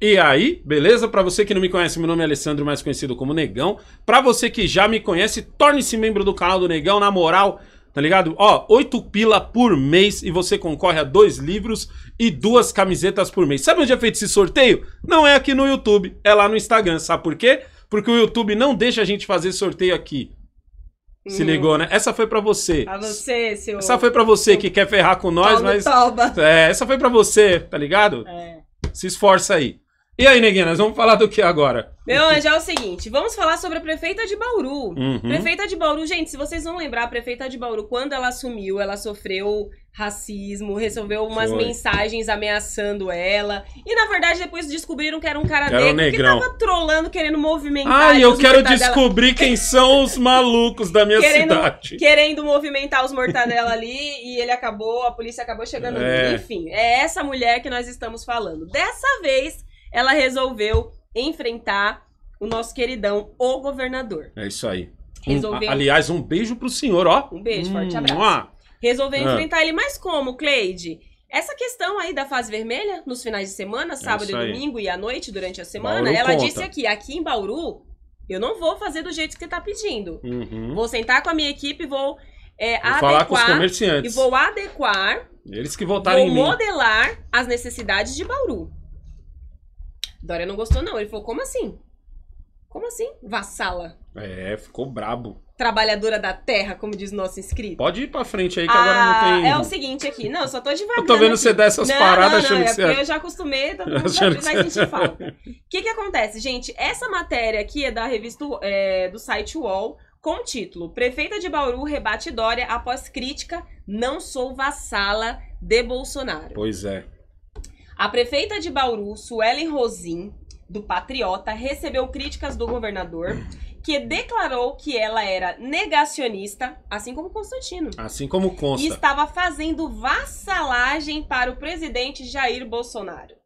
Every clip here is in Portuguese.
E aí, beleza? Para você que não me conhece, meu nome é Alessandro, mais conhecido como Negão. Para você que já me conhece, torne-se membro do canal do Negão, na moral, tá ligado? Ó, 8 pila por mês e você concorre a dois livros e duas camisetas por mês. Sabe onde é feito esse sorteio? Não é aqui no YouTube, é lá no Instagram. Sabe por quê? Porque o YouTube não deixa a gente fazer sorteio aqui. Se hum. ligou, né? Essa foi para você. Pra você, seu. Essa foi para você seu... que quer ferrar com nós, Paulo mas. Tauba. É, essa foi para você, tá ligado? É. Se esforça aí. E aí, Neguinas, vamos falar do que agora? Meu anjo, é o seguinte, vamos falar sobre a prefeita de Bauru. Uhum. Prefeita de Bauru, gente, se vocês vão lembrar, a prefeita de Bauru, quando ela assumiu, ela sofreu racismo, recebeu umas Foi. mensagens ameaçando ela. E na verdade, depois descobriram que era um cara negro um que tava trolando, querendo movimentar. Ah, eu quero descobrir dela. quem são os malucos da minha querendo, cidade. Querendo movimentar os mortadela ali e ele acabou, a polícia acabou chegando. É. Enfim, é essa mulher que nós estamos falando. Dessa vez ela resolveu enfrentar o nosso queridão, o governador. É isso aí. Resolveu... Um, aliás, um beijo pro senhor, ó. Um beijo, forte hum, abraço. Mua. Resolveu ah. enfrentar ele, mas como, Cleide? Essa questão aí da fase vermelha, nos finais de semana, é sábado é e domingo e à noite, durante a semana, Bauru ela conta. disse aqui, aqui em Bauru, eu não vou fazer do jeito que você está pedindo. Uhum. Vou sentar com a minha equipe, vou, é, vou adequar... com os comerciantes. E vou adequar... Eles que votaram em mim. Vou modelar as necessidades de Bauru. Dória não gostou, não. Ele falou, como assim? Como assim? Vassala. É, ficou brabo. Trabalhadora da terra, como diz nosso inscrito. Pode ir pra frente aí, que ah, agora não ah, tem. É o seguinte aqui. Não, eu só tô devagar. Eu tô vendo aqui. você dar essas não, paradas não, não, achando é que você. É- eu já acostumei, tô que vai sentir é- falta. O que que acontece, gente? Essa matéria aqui é da revista é, do site UOL com o título Prefeita de Bauru rebate Dória após crítica Não sou vassala de Bolsonaro. Pois é. A prefeita de Bauru, Suelen Rosim, do Patriota, recebeu críticas do governador, que declarou que ela era negacionista, assim como Constantino. Assim como consta. E estava fazendo vassalagem para o presidente Jair Bolsonaro,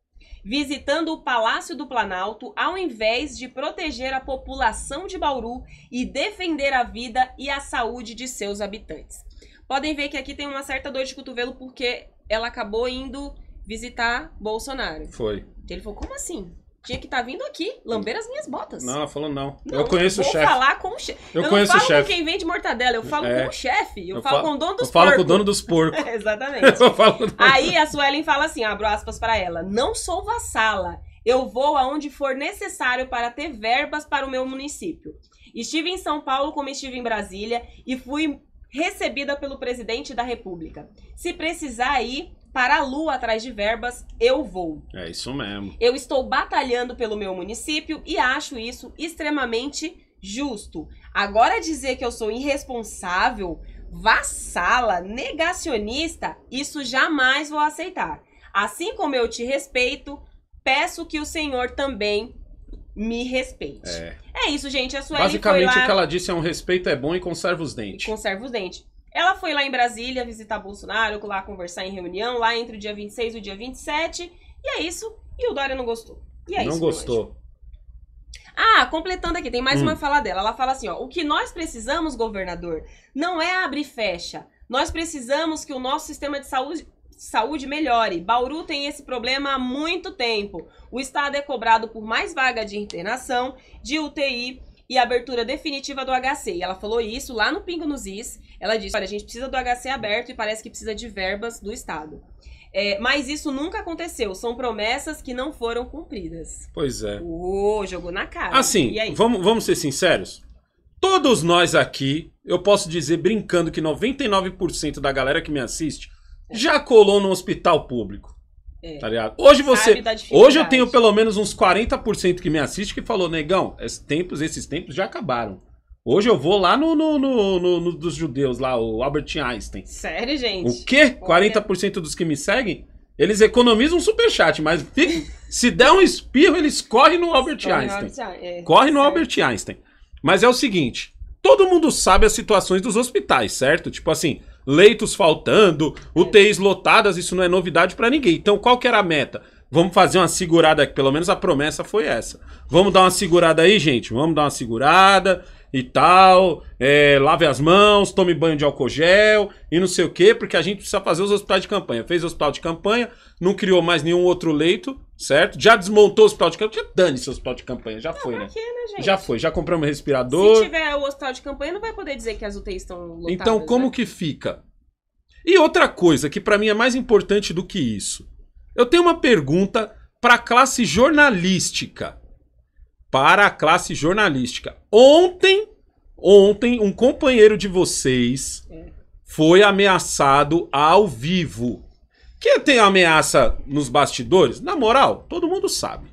visitando o Palácio do Planalto ao invés de proteger a população de Bauru e defender a vida e a saúde de seus habitantes. Podem ver que aqui tem uma certa dor de cotovelo porque ela acabou indo visitar Bolsonaro. Foi. Então, ele falou, como assim? Tinha que estar tá vindo aqui, lamber as minhas botas. Não, ela falou não. não eu conheço o chefe. Eu vou falar com o chefe. Eu, eu conheço não falo o chef. com quem vende mortadela, eu falo é. com o chefe. Eu, eu, falo com o dono dos porcos. Eu falo porco. com o dono dos porcos. Exatamente. eu falo com... Aí a Suelen fala assim, abro aspas para ela, não sou vassala. Eu vou aonde for necessário para ter verbas para o meu município. Estive em São Paulo como estive em Brasília e fui recebida pelo presidente da República. Se precisar ir para a lua atrás de verbas, eu vou. É isso mesmo. Eu estou batalhando pelo meu município e acho isso extremamente justo. Agora dizer que eu sou irresponsável, vassala, negacionista, isso jamais vou aceitar. Assim como eu te respeito, peço que o senhor também me respeite. É. É isso, gente. A Sueli Basicamente, lá... o que ela disse é um respeito é bom e conserva os dentes. E conserva os dentes. Ela foi lá em Brasília visitar Bolsonaro, lá conversar em reunião, lá entre o dia 26 e o dia 27. E é isso. E o Dória não gostou. E é não isso. Não gostou. Ah, completando aqui, tem mais hum. uma fala dela. Ela fala assim: ó, o que nós precisamos, governador, não é abrir e fecha. Nós precisamos que o nosso sistema de saúde saúde melhore. Bauru tem esse problema há muito tempo. O Estado é cobrado por mais vaga de internação, de UTI e abertura definitiva do HC. E ela falou isso lá no Pingo nos Is. Ela disse: olha, a gente precisa do HC aberto e parece que precisa de verbas do Estado. É, mas isso nunca aconteceu. São promessas que não foram cumpridas. Pois é. O jogou na cara. Assim, Vamos, vamos ser sinceros? Todos nós aqui, eu posso dizer brincando que 99% da galera que me assiste já colou no hospital público. É. Tá ligado? Hoje você. Hoje eu tenho pelo menos uns 40% que me assiste que falou, negão, esses tempos, esses tempos já acabaram. Hoje eu vou lá no, no, no, no, no dos judeus, lá, o Albert Einstein. Sério, gente? O quê? Olha. 40% dos que me seguem? Eles economizam um superchat, mas fica, se der um espirro, eles correm no Albert corre Einstein. É. No é, corre no Albert Einstein. Mas é o seguinte: todo mundo sabe as situações dos hospitais, certo? Tipo assim, leitos faltando, UTIs é. lotadas, isso não é novidade para ninguém. Então, qual que era a meta? Vamos fazer uma segurada aqui, pelo menos a promessa foi essa. Vamos dar uma segurada aí, gente? Vamos dar uma segurada e tal, é, lave as mãos, tome banho de álcool gel e não sei o quê, porque a gente precisa fazer os hospitais de campanha. Fez o hospital de campanha, não criou mais nenhum outro leito, certo? Já desmontou o hospital de campanha. Dane-se o hospital de campanha, já não, foi, né? né já foi, já compramos respirador. Se tiver o hospital de campanha, não vai poder dizer que as UTIs estão lotadas. Então, né? como né? que fica? E outra coisa que para mim é mais importante do que isso. Eu tenho uma pergunta para a classe jornalística para a classe jornalística. Ontem, ontem, um companheiro de vocês foi ameaçado ao vivo. Que tem ameaça nos bastidores? Na moral, todo mundo sabe.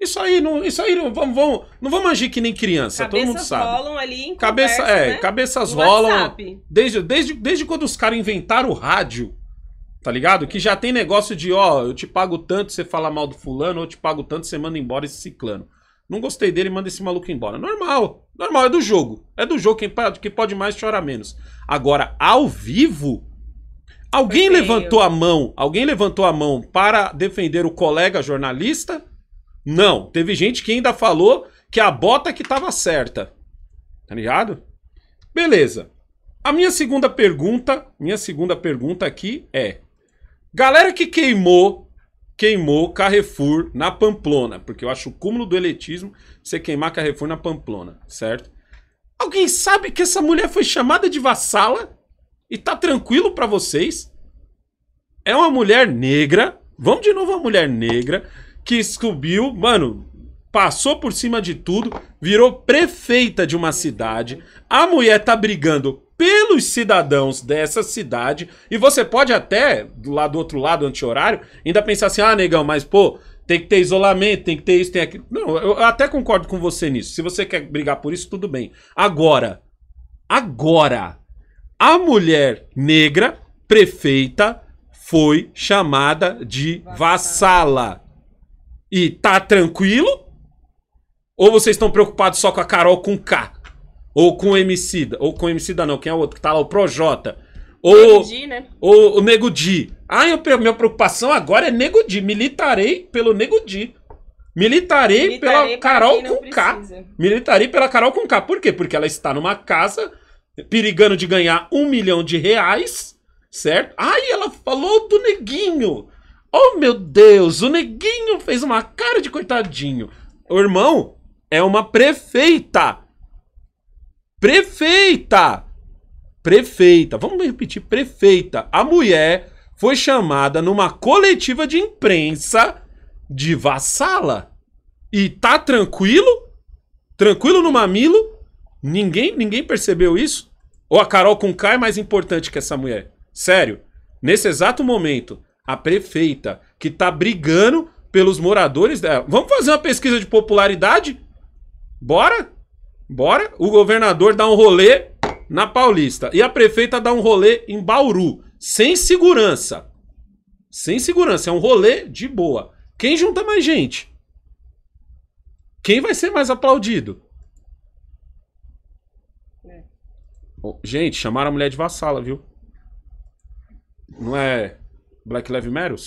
Isso aí não, isso aí não vamos, vamos não vamos agir que nem criança, cabeças todo mundo sabe. Cabeças rolam ali em Cabeça, conversa, é, né? cabeças no rolam. Desde desde desde quando os caras inventaram o rádio, tá ligado? Que já tem negócio de, ó, eu te pago tanto, você fala mal do fulano, ou eu te pago tanto, você manda embora esse ciclano. Não gostei dele, manda esse maluco embora. Normal, normal, é do jogo. É do jogo, quem pode, quem pode mais chora menos. Agora, ao vivo, alguém levantou a mão, alguém levantou a mão para defender o colega jornalista? Não, teve gente que ainda falou que a bota que estava certa. Tá ligado? Beleza. A minha segunda pergunta, minha segunda pergunta aqui é: galera que queimou queimou Carrefour na Pamplona, porque eu acho o cúmulo do eletismo você queimar Carrefour na Pamplona, certo? Alguém sabe que essa mulher foi chamada de vassala e tá tranquilo para vocês? É uma mulher negra, vamos de novo uma mulher negra que subiu, mano, passou por cima de tudo, virou prefeita de uma cidade. A mulher tá brigando pelos cidadãos dessa cidade. E você pode até, do lado do outro lado, anti-horário, ainda pensar assim: ah, negão, mas pô, tem que ter isolamento, tem que ter isso, tem aquilo. Não, eu até concordo com você nisso. Se você quer brigar por isso, tudo bem. Agora, agora, a mulher negra, prefeita, foi chamada de vassala. E tá tranquilo? Ou vocês estão preocupados só com a Carol com K? Ou com o Emicida. Ou com o da não, quem é o outro? Que tá lá, o Projota. Ou, G, né? ou o Nego Di. Ah, eu, minha preocupação agora é Nego Di. Militarei pelo Nego Di. Militarei, Militarei pela Carol com K. Militarei pela Carol com K. Por quê? Porque ela está numa casa perigando de ganhar um milhão de reais, certo? Ai, ela falou do neguinho. Oh, meu Deus, o neguinho fez uma cara de coitadinho. O irmão é uma prefeita prefeita, prefeita, vamos repetir, prefeita, a mulher foi chamada numa coletiva de imprensa de vassala. E tá tranquilo? Tranquilo no mamilo? Ninguém, ninguém percebeu isso? Ou a Carol com é mais importante que essa mulher? Sério, nesse exato momento, a prefeita que tá brigando pelos moradores dela. Vamos fazer uma pesquisa de popularidade? Bora? Bora? O governador dá um rolê na Paulista e a prefeita dá um rolê em Bauru, sem segurança. Sem segurança, é um rolê de boa. Quem junta mais gente? Quem vai ser mais aplaudido? É. gente, chamaram a mulher de vassala, viu? Não é Black Lives Matter?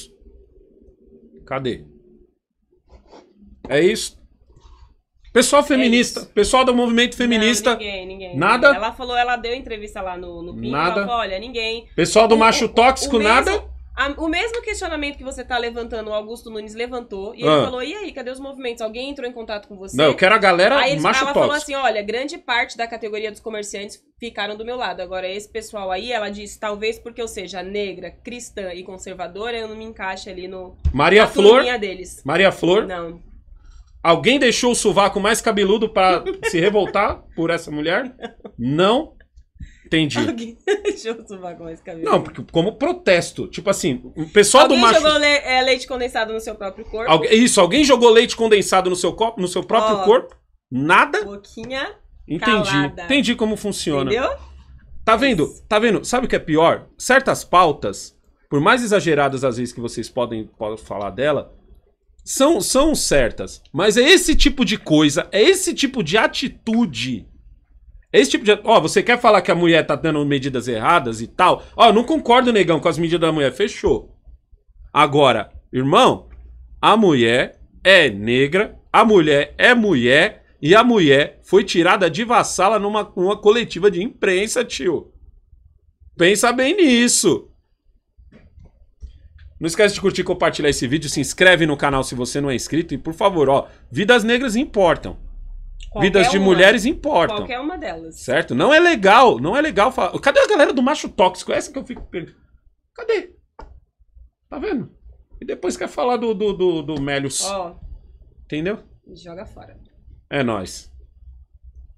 Cadê? É isso? Pessoal é feminista, é pessoal do movimento feminista. Não, ninguém, ninguém. Nada. Ela falou, ela deu entrevista lá no, no Pinho, nada. Falou, olha, ninguém. Pessoal do o, macho tóxico, o, nada. a, o mesmo questionamento que você está levantando, o Augusto Nunes levantou, e ele ah. falou: e aí, cadê os movimentos? Alguém entrou em contato com você? Não, eu quero a galera aí macho macho ela tóxico. falou assim: olha, grande parte da categoria dos comerciantes ficaram do meu lado. Agora, esse pessoal aí, ela disse, talvez porque eu seja negra, cristã e conservadora, eu não me encaixe ali no Maria Flor deles. Maria Flor? Não. Alguém deixou o sovaco mais cabeludo para se revoltar por essa mulher? Não. Entendi. Alguém deixou o sovaco mais cabeludo. Não, porque como protesto. Tipo assim, o pessoal alguém do macho... Alguém jogou le é, leite condensado no seu próprio corpo? Algu isso, alguém jogou leite condensado no seu, copo, no seu próprio oh, corpo? Nada? Boquinha Entendi. Calada. Entendi como funciona. Entendeu? Tá vendo? Isso. Tá vendo? Sabe o que é pior? Certas pautas, por mais exageradas às vezes que vocês podem, podem falar dela, são, são certas. Mas é esse tipo de coisa, é esse tipo de atitude. É esse tipo de. Ó, você quer falar que a mulher tá dando medidas erradas e tal? Ó, não concordo, negão, com as medidas da mulher. Fechou. Agora, irmão, a mulher é negra, a mulher é mulher e a mulher foi tirada de vassala numa, numa coletiva de imprensa, tio. Pensa bem nisso. Não esquece de curtir e compartilhar esse vídeo. Se inscreve no canal se você não é inscrito. E por favor, ó, vidas negras importam. Qualquer vidas de uma. mulheres importam. Qualquer uma delas. Certo? Não é legal, não é legal falar. Cadê a galera do macho tóxico? Essa que eu fico Cadê? Tá vendo? E depois quer falar do, do, do, do Melios. Ó. Entendeu? Joga fora. É nóis.